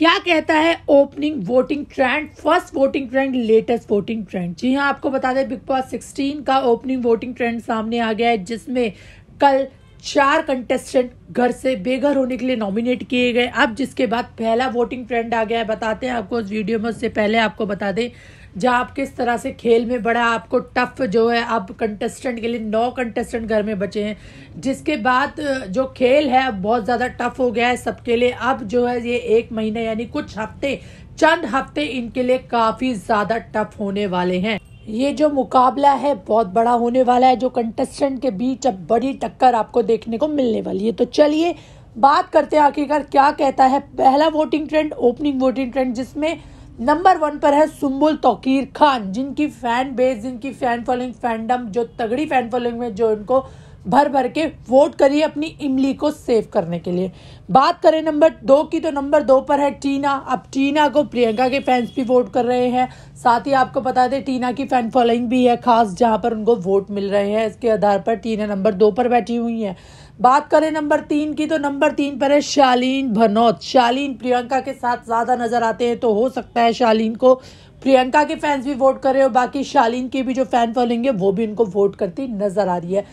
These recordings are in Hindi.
क्या कहता है opening voting trend first voting trend latest voting trend जी हाँ आपको बता दें बिग बॉस सिक्सटीन का ओपनिंग वोटिंग ट्रेंड सामने आ गया है जिसमें कल चार कंटेस्टेंट घर से बेघर होने के लिए नॉमिनेट किए गए अब जिसके बाद पहला वोटिंग ट्रेंड आ गया है बताते हैं आपको उस वीडियो में उससे पहले आपको बता दें जहाँ आप किस तरह से खेल में बड़ा आपको टफ जो है अब कंटेस्टेंट के लिए नौ कंटेस्टेंट घर में बचे हैं जिसके बाद जो खेल है अब बहुत ज़्यादा टफ हो गया है सबके लिए अब जो है ये एक महीना यानी कुछ हफ्ते चंद हफ्ते इनके लिए काफ़ी ज़्यादा टफ होने वाले हैं ये जो मुकाबला है बहुत बड़ा होने वाला है जो कंटेस्टेंट के बीच अब बड़ी टक्कर आपको देखने को मिलने वाली है तो चलिए बात करते हैं आखिरकार क्या कहता है पहला voting trend opening voting trend जिसमें नंबर वन पर है सुम्बुल तोकीर खान जिनकी फैन बेस जिनकी फैन फॉलोइंग फैंडम जो तगड़ी फैन फॉलोइंग में जो इनको भर भर के वोट करिए अपनी इमली को सेव करने के लिए बात करें नंबर दो की तो नंबर दो पर है टीना अब टीना को प्रियंका के फैंस भी वोट कर रहे हैं साथ ही आपको बता दें टीना की फैन फॉलोइंग भी है खास जहां पर उनको वोट मिल रहे हैं इसके आधार पर टीना नंबर दो पर बैठी हुई है बात करें नंबर तीन की तो नंबर तीन पर है शालीन भनौत शालीन प्रियंका के साथ ज़्यादा नज़र आते हैं तो हो सकता है शालीन को प्रियंका के फैंस भी वोट कर रहे हो बाकी शालीन की भी जो फैन फॉलोइंग है वो भी उनको वोट करती नज़र आ रही है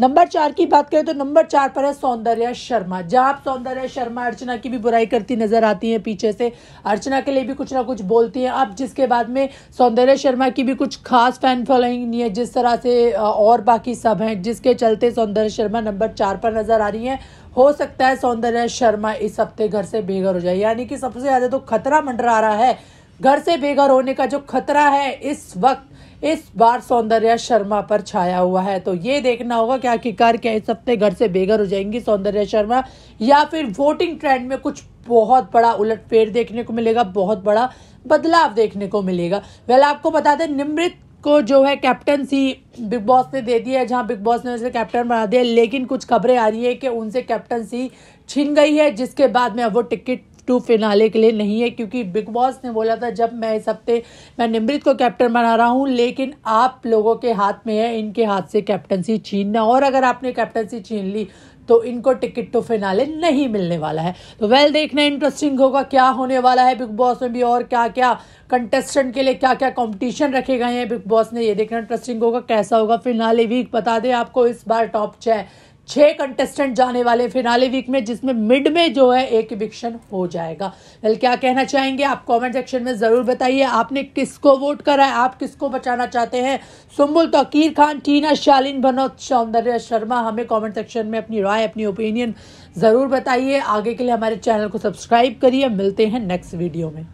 नंबर चार की बात करें तो नंबर चार पर है सौंदर्या शर्मा जहां आप सौंदर्या शर्मा अर्चना की भी बुराई करती नजर आती हैं पीछे से अर्चना के लिए भी कुछ ना कुछ बोलती हैं अब जिसके बाद में सौंदर्या शर्मा की भी कुछ खास फैन फॉलोइंग नहीं है जिस तरह से और बाकी सब हैं जिसके चलते सौंदर्या शर्मा नंबर चार पर नजर आ रही है हो सकता है सौंदर्या शर्मा इस हफ्ते घर से बेघर हो जाए यानी कि सबसे ज़्यादा तो खतरा मंडरा रहा है घर से बेघर होने का जो खतरा है इस वक्त इस बार सौंदर्या शर्मा पर छाया हुआ है तो ये देखना होगा कि आखिरकार क्या इस हफ्ते घर से बेघर हो जाएंगी सौंदर्या शर्मा या फिर वोटिंग ट्रेंड में कुछ बहुत बड़ा उलटफेर देखने को मिलेगा बहुत बड़ा बदलाव देखने को मिलेगा वेल आपको बता दें निमृत को जो है कैप्टनसी बिग बॉस ने दे दिया है जहां बिग बॉस ने उसे कैप्टन बना दिया लेकिन कुछ खबरें आ रही है कि उनसे कैप्टनसी छिन गई है जिसके बाद में अब वो टिकट टू फिनाले के लिए नहीं है क्योंकि बिग बॉस ने बोला था जब मैं इस हफ्ते मैं निमृत को कैप्टन बना रहा हूँ लेकिन आप लोगों के हाथ में है इनके हाथ से कैप्टनसी छीनना और अगर आपने कैप्टनसी छीन ली तो इनको टिकट टू फिनाले नहीं मिलने वाला है तो वेल देखना इंटरेस्टिंग होगा क्या होने वाला है बिग बॉस में भी और क्या क्या कंटेस्टेंट के लिए क्या क्या कंपटीशन रखे गए हैं बिग बॉस ने ये देखना इंटरेस्टिंग होगा कैसा होगा फिनाले वीक बता दें आपको इस बार टॉप छः छह कंटेस्टेंट जाने वाले फिनाले वीक में जिसमें मिड में जो है एक इविक्शन हो जाएगा वेल क्या कहना चाहेंगे आप कमेंट सेक्शन में ज़रूर बताइए आपने किसको वोट करा है आप किसको बचाना चाहते हैं सुम्बुल तोकीर खान टीना शालीन भनोत सौंदर्य शर्मा हमें कमेंट सेक्शन में अपनी राय अपनी ओपिनियन ज़रूर बताइए आगे के लिए हमारे चैनल को सब्सक्राइब करिए मिलते हैं नेक्स्ट वीडियो में